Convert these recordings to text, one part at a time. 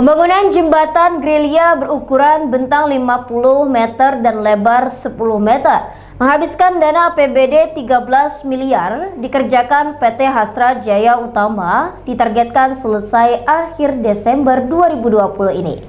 Pembangunan jembatan gerilya berukuran bentang 50 meter dan lebar 10 meter menghabiskan dana APBD 13 miliar dikerjakan PT Hasra Jaya Utama ditargetkan selesai akhir Desember 2020 ini.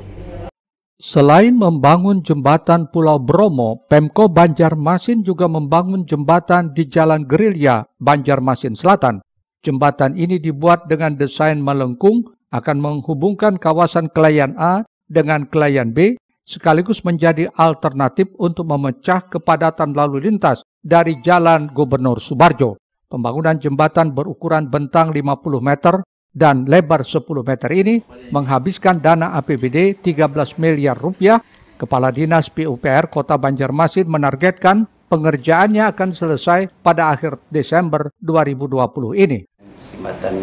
Selain membangun jembatan Pulau Bromo, Pemko Banjarmasin juga membangun jembatan di Jalan Gerilya, Banjarmasin Selatan. Jembatan ini dibuat dengan desain melengkung akan menghubungkan kawasan klien A dengan klien B sekaligus menjadi alternatif untuk memecah kepadatan lalu lintas dari Jalan Gubernur Subarjo. Pembangunan jembatan berukuran bentang 50 meter dan lebar 10 meter ini menghabiskan dana APBD 13 miliar rupiah. Kepala Dinas PUPR Kota Banjarmasin menargetkan pengerjaannya akan selesai pada akhir Desember 2020 ini jembatan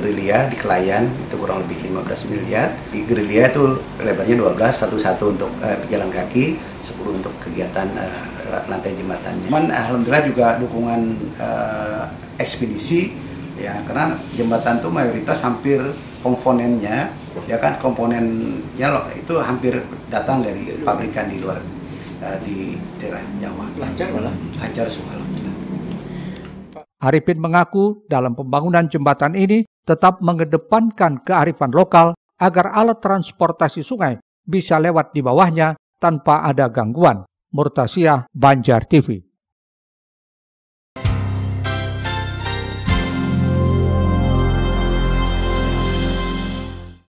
gerilya di Kelayan itu kurang lebih 15 miliar di gerilya itu lebarnya 12 satu satu untuk uh, pejalan kaki 10 untuk kegiatan uh, lantai jembatan cuman alhamdulillah juga dukungan uh, ekspedisi ya karena jembatan itu mayoritas hampir komponennya ya kan komponennya loh, itu hampir datang dari pabrikan di luar uh, di daerah Jawa lancar malah lancar semua Arifin mengaku dalam pembangunan jembatan ini tetap mengedepankan kearifan lokal agar alat transportasi sungai bisa lewat di bawahnya tanpa ada gangguan. Murtasiah Banjar TV